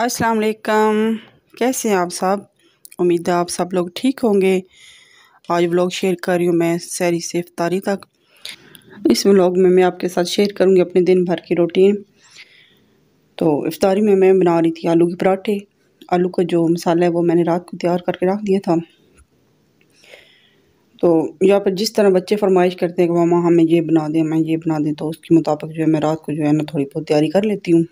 असलकम कैसे हैं आप सब उम्मीद है आप सब लोग ठीक होंगे आज व्लॉग शेयर कर रही हूँ मैं सैरी से इफ्तारी तक इस व्लॉग में मैं आपके साथ शेयर करूँगी अपने दिन भर की रूटीन तो इफ्तारी में मैं बना रही थी आलू के पराठे आलू का जो मसाला है वो मैंने रात को तैयार करके रख दिया था तो यहाँ पर जिस तरह बच्चे फरमाइश करते हैं कि मामा हमें ये बना दें मैं ये बना दें तो उसके मुताबिक जो है मैं रात को जो है ना थोड़ी बहुत तैयारी कर लेती हूँ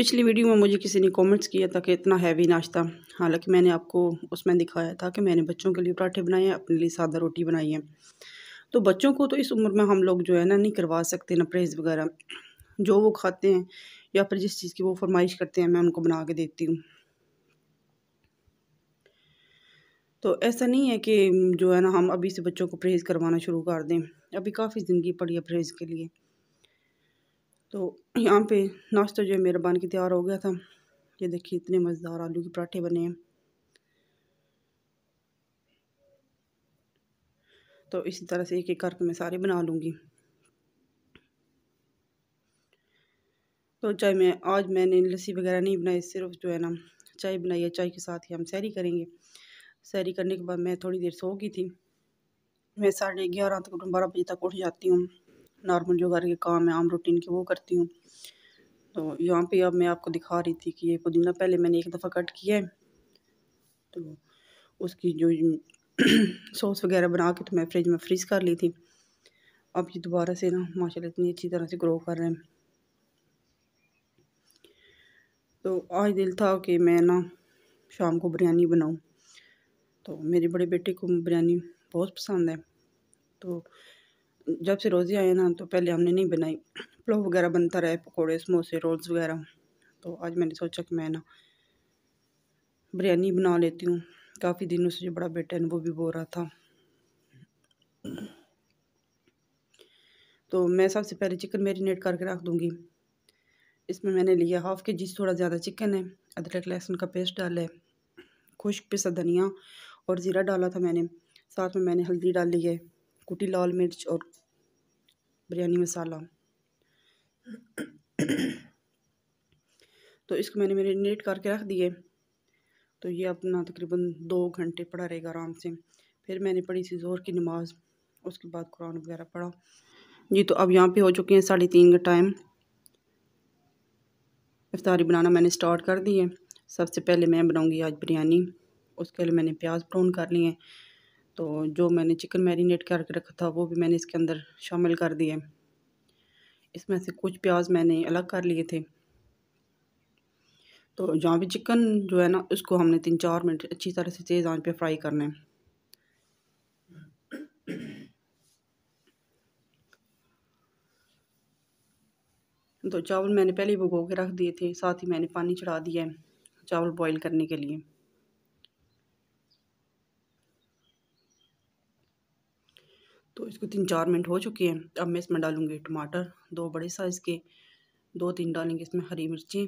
पिछली वीडियो में मुझे किसी ने कमेंट्स किया था कि इतना हैवी नाश्ता हालांकि मैंने आपको उसमें दिखाया था कि मैंने बच्चों के लिए पराठे बनाए हैं अपने लिए सादा रोटी बनाई है तो बच्चों को तो इस उम्र में हम लोग जो है ना नहीं करवा सकते ना परहेज़ वगैरह जो वो खाते हैं या फिर जिस चीज़ की वो फरमाइश करते हैं मैं उनको बना के देती हूँ तो ऐसा नहीं है कि जो है ना हम अभी से बच्चों को परहेज़ करवाना शुरू कर दें अभी काफ़ी ज़िंदगी पड़ी है परहेज़ के लिए तो यहाँ पे नाश्ता जो है मेरा बन के तैयार हो गया था ये देखिए इतने मज़ेदार आलू के पराठे बने हैं तो इसी तरह से एक एक करके मैं सारे बना लूँगी तो चाय मैं आज मैंने लस्सी वगैरह नहीं बनाई सिर्फ जो है ना चाय बनाई है चाय के साथ ही हम सैरी करेंगे सैरी करने के बाद मैं थोड़ी देर सो गई थी मैं साढ़े ग्यारह तक बारह बजे तक उठ जाती हूँ नॉर्मल जो घर के काम है आम रूटीन के वो करती हूँ तो यहाँ पे अब मैं आपको दिखा रही थी कि ये पुदीना पहले मैंने एक दफ़ा कट किया है तो उसकी जो सॉस वगैरह बना के तो मैं फ्रिज में फ्रीज़ कर ली थी अब ये दोबारा से ना माशाल्लाह इतनी अच्छी तरह से ग्रो कर रहे हैं तो आज दिल था कि मैं ना शाम को बिरयानी बनाऊँ तो मेरे बड़े बेटे को बिरयानी बहुत पसंद है तो जब से रोज़ी आए ना तो पहले हमने नहीं बनाई पुलाव वगैरह बनता रहे पकौड़े समोसे रोल्स वगैरह तो आज मैंने सोचा कि मैं ना बिरयानी बना लेती हूँ काफ़ी दिनों से जो बड़ा बेटा है वो भी बोल रहा था तो मैं सबसे पहले चिकन मेरीनेट करके रख दूँगी इसमें मैंने लिया हाफ़ के जी थोड़ा ज़्यादा चिकन है अदरक लहसुन का पेस्ट डाला है खुश्क पिसा धनिया और ज़ीरा डाला था मैंने साथ में मैंने हल्दी डाली है कुटी लाल मिर्च और बिरयानी मसाला तो इसको मैंने मेरीनेट करके रख दिए तो ये अपना तकरीबन दो घंटे पड़ा रहेगा आराम से फिर मैंने पढ़ी सी जोर की नमाज़ उसके बाद कुरान वगैरह पढ़ा जी तो अब यहाँ पे हो चुके हैं साढ़े तीन का टाइम इफ्तारी बनाना मैंने स्टार्ट कर दी है सबसे पहले मैं बनाऊँगी आज बिरयानी उसके लिए मैंने प्याज ब्राउन कर लिए हैं तो जो मैंने चिकन मैरिनेट करके रखा था वो भी मैंने इसके अंदर शामिल कर दिया इसमें से कुछ प्याज मैंने अलग कर लिए थे तो जहाँ भी चिकन जो है ना उसको हमने तीन चार मिनट अच्छी तरह से तेज़ आंच पे फ्राई करना है तो चावल मैंने पहले ही भुगो के रख दिए थे साथ ही मैंने पानी चढ़ा दिया है चावल बॉईल करने के लिए तो इसको तीन चार मिनट हो चुके हैं अब मैं इसमें डालूँगी टमाटर दो बड़े साइज़ के दो तीन डालेंगे इसमें हरी मिर्ची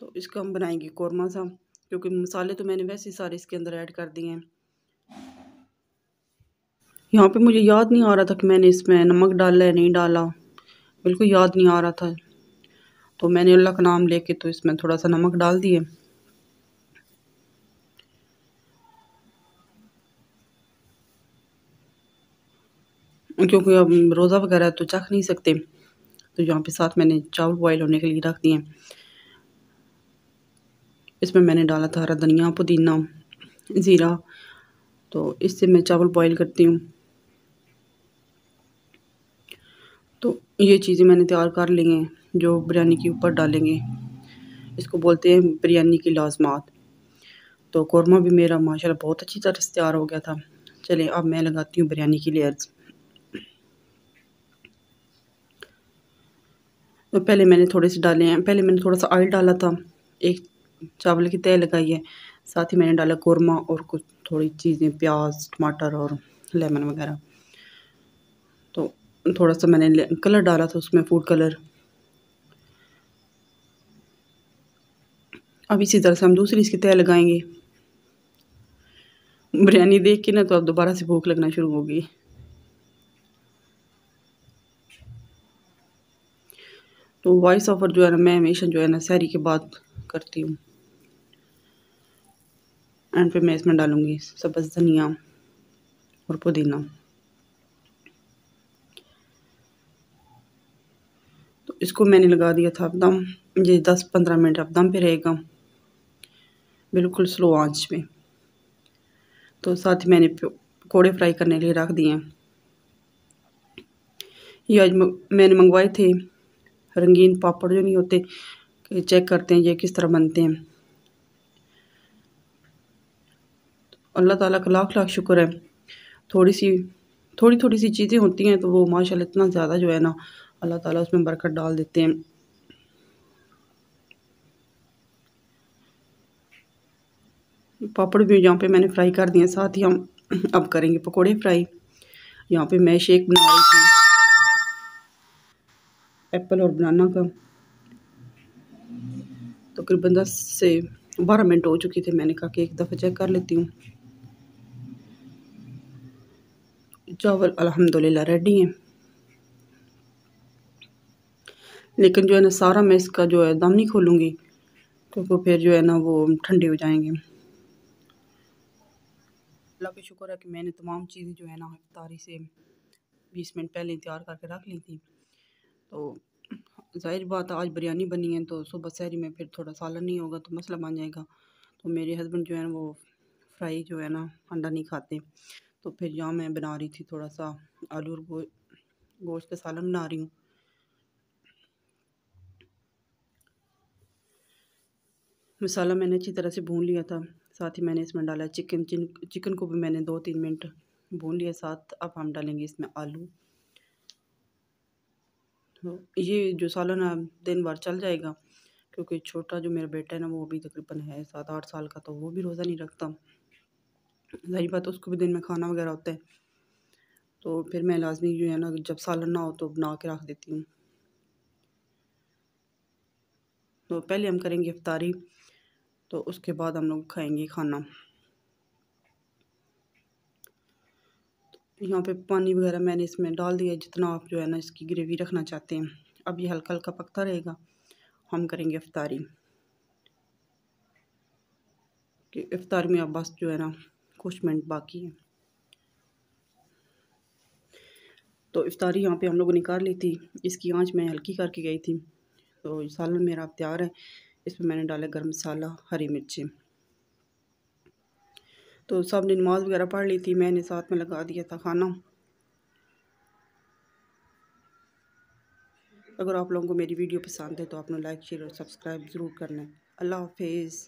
तो इसका हम बनाएंगे कौरमा सा क्योंकि मसाले तो मैंने वैसे ही सारे इसके अंदर ऐड कर दिए हैं यहाँ पे मुझे याद नहीं आ रहा था कि मैंने इसमें नमक डाला है नहीं डाला बिल्कुल याद नहीं आ रहा था तो मैंने अल्लाह का नाम लेके तो इसमें थोड़ा सा नमक डाल दिए क्योंकि अब रोज़ा वगैरह तो चख नहीं सकते तो यहाँ पे साथ मैंने चावल बॉयल होने के लिए रख दिए इसमें मैंने डाला था हरा धनिया पुदीना ज़ीरा तो इससे मैं चावल बॉयल करती हूँ तो ये चीज़ें मैंने तैयार कर ली हैं जो बिरयानी के ऊपर डालेंगे इसको बोलते हैं बिरयानी की लाजमात तो कौरमा भी मेरा माशाल्लाह बहुत अच्छी तरह से तैयार हो गया था चलिए अब मैं लगाती हूँ बिरयानी की लेयर्स तो पहले मैंने थोड़े से डाले हैं पहले मैंने थोड़ा सा ऑयल डाला था एक चावल की तय लगाई है साथ ही मैंने डाला कौरमा और कुछ थोड़ी चीज़ें प्याज टमाटर और लेमन वगैरह तो थोड़ा सा मैंने कलर डाला था उसमें फूड कलर अब इसी तरह से हम दूसरी इसकी तय लगाएंगे बिरयानी देख के ना तो अब दोबारा से भूख लगना शुरू होगी तो वॉइस ऑफर जो है ना मैं हमेशा जो है ना सैरी के बाद करती हूँ एंड फिर मैं इसमें डालूँगी सबस धनिया और पुदीना तो इसको मैंने लगा दिया था दम ये दस पंद्रह मिनट दम पे रहेगा बिल्कुल स्लो आंच में तो साथ ही मैंने पकौड़े फ्राई करने के लिए रख दिए ये आज मैंने मंगवाए थे रंगीन पापड़ जो नहीं होते चेक करते हैं ये किस तरह बनते हैं अल्लाह ताला का लाख लाख शुक्र है थोड़ी सी थोड़ी थोड़ी सी चीज़ें होती हैं तो वो माशाल्लाह इतना ज़्यादा जो है ना अल्लाह ताला उसमें बरकत डाल देते हैं पापड़ भी यहाँ पे मैंने फ्राई कर दिए साथ ही हम अब करेंगे पकोड़े फ्राई यहाँ पे मैं शेक बना रही थी एप्पल और बनाना का तकरीबन तो दस से बारह मिनट हो चुके थे मैंने कहा कि एक दफ़ा चेक कर लेती हूँ चावल अल्हम्दुलिल्लाह रेडी हैं लेकिन जो है ना सारा मैं इसका जो है दम नहीं खोलूँगी क्योंकि तो फिर जो है ना वो ठंडे हो जाएंगे अल्लाह का शुक्र है कि मैंने तमाम चीज़ें जो है ना तारी से बीस मिनट पहले तैयार करके रख ली थी तो जाहिर बात आज बिरयानी बनी है तो सुबह शहरी में फिर थोड़ा सालन नहीं होगा तो मसला बन जाएगा तो मेरे हस्बैंड जो है वो फ्राई जो है ना अंडा नहीं खाते तो फिर यहाँ मैं बना रही थी थोड़ा सा आलू और गोश्त का सालन बना रही हूँ मसाला मैंने अच्छी तरह से भून लिया था साथ ही मैंने इसमें डाला चिकन चिकन को भी मैंने दो तीन मिनट भून लिया साथ अब हम डालेंगे इसमें आलू तो ये जो सालाना दिन भर चल जाएगा क्योंकि छोटा जो मेरा बेटा है ना वो अभी तकरीबन है सात आठ साल का तो वो भी रोज़ा नहीं रखता जाहिर बात उसको भी दिन में खाना वगैरह होता है तो फिर मैं लाजमी जो है ना जब सालन ना हो तो बना के रख देती हूँ तो पहले हम करेंगे इफ्तारी तो उसके बाद हम लोग खाएंगे खाना यहाँ पे पानी वगैरह मैंने इसमें डाल दिया जितना आप जो है ना इसकी ग्रेवी रखना चाहते हैं अब ये हल्का हल्का पकता रहेगा हम करेंगे अफ्तारी कि इफ्तार में अब बस जो है ना कुछ मिनट बाकी है तो इफ्तारी यहाँ पे हम लोगों ने कर ली थी इसकी आंच मैं हल्की करके गई थी तो सालन मेरा तैयार है इसमें मैंने डाला गर्म मसाला हरी मिर्ची तो सब ने नमाज़ वगैरह पढ़ ली थी मैंने साथ में लगा दिया था खाना अगर आप लोगों को मेरी वीडियो पसंद है तो आपने लाइक शेयर और सब्सक्राइब ज़रूर करना है अल्लाह हाफिज़